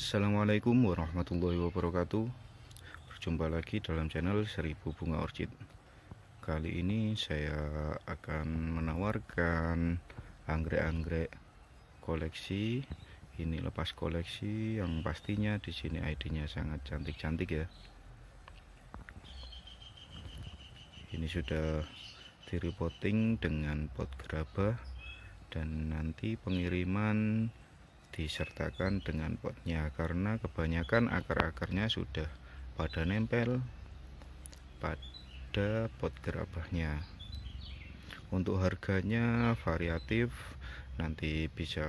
Assalamualaikum warahmatullahi wabarakatuh Berjumpa lagi dalam channel Seribu Bunga Orchid Kali ini saya akan menawarkan anggrek-anggrek koleksi Ini lepas koleksi yang pastinya di sini ID-nya sangat cantik-cantik ya Ini sudah di dengan pot gerabah dan nanti pengiriman disertakan dengan potnya karena kebanyakan akar-akarnya sudah pada nempel pada pot gerabahnya untuk harganya variatif nanti bisa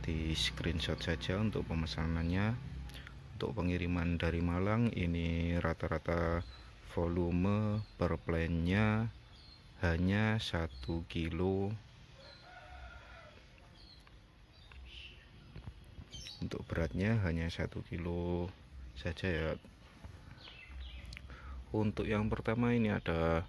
di screenshot saja untuk pemesanannya untuk pengiriman dari Malang ini rata-rata volume per plannya hanya 1 kilo untuk beratnya hanya satu kilo saja ya untuk yang pertama ini ada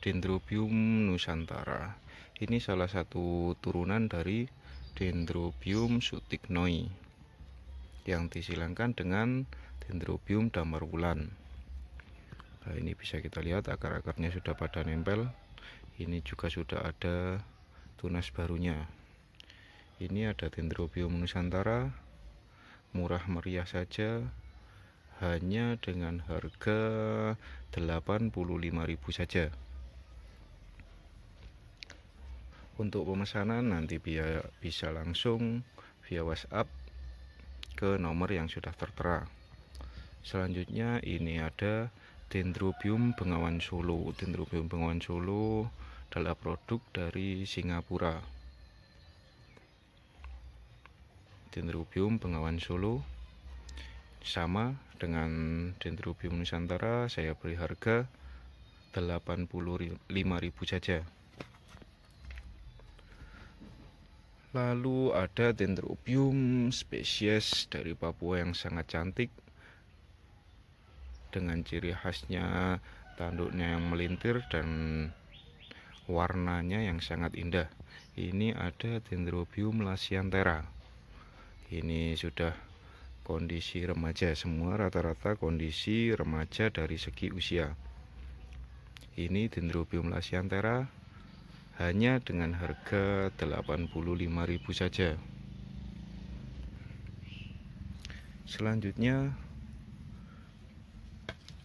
Dendrobium nusantara ini salah satu turunan dari Dendrobium Sutiknoi yang disilangkan dengan Dendrobium damarwulan nah, ini bisa kita lihat akar-akarnya sudah pada nempel ini juga sudah ada tunas barunya ini ada dendrobium nusantara murah meriah saja hanya dengan harga 85.000 saja untuk pemesanan nanti bisa langsung via WhatsApp ke nomor yang sudah tertera selanjutnya ini ada dendrobium bengawan solo dendrobium bengawan solo adalah produk dari Singapura Dendrobium Bengawan Solo sama dengan Dendrobium Nusantara saya beri harga 85.000 saja lalu ada Dendrobium spesies dari Papua yang sangat cantik dengan ciri khasnya tanduknya yang melintir dan warnanya yang sangat indah ini ada Dendrobium lasiantera ini sudah kondisi remaja semua rata-rata kondisi remaja dari segi usia ini dendrobium lasiantera hanya dengan harga 85.000 saja selanjutnya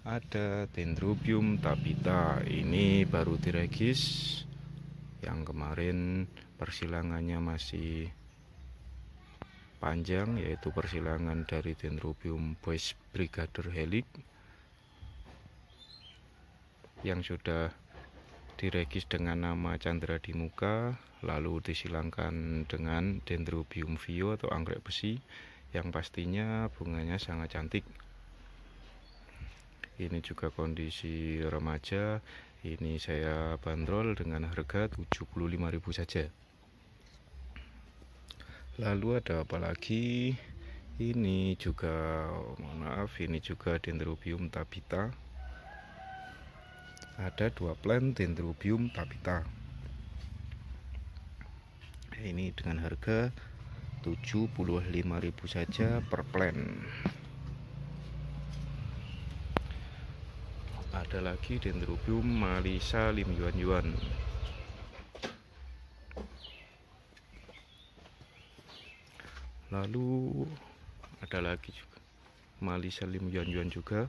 ada dendrobium tabita ini baru diregis yang kemarin persilangannya masih panjang yaitu persilangan dari Dendrobium Boys Brigader Helix yang sudah diregis dengan nama Chandra di muka lalu disilangkan dengan Dendrobium Vio atau anggrek besi yang pastinya bunganya sangat cantik ini juga kondisi remaja ini saya bandrol dengan harga 75.000 saja lalu ada apa lagi ini juga maaf ini juga dendrobium tabita ada dua plant dendrobium tabita ini dengan harga 75.000 saja per plant ada lagi dendrobium malisa lim yuan yuan lalu ada lagi juga mali Lim yuan-yuan juga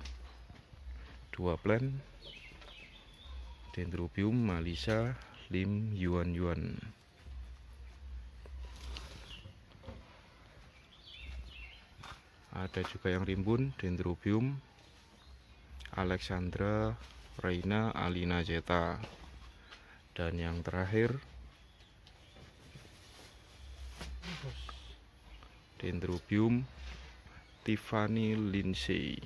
dua plan dendrobium malisa lim yuan-yuan ada juga yang rimbun dendrobium alexandra reina alina zeta dan yang terakhir Dendrobium Tiffany Lindsay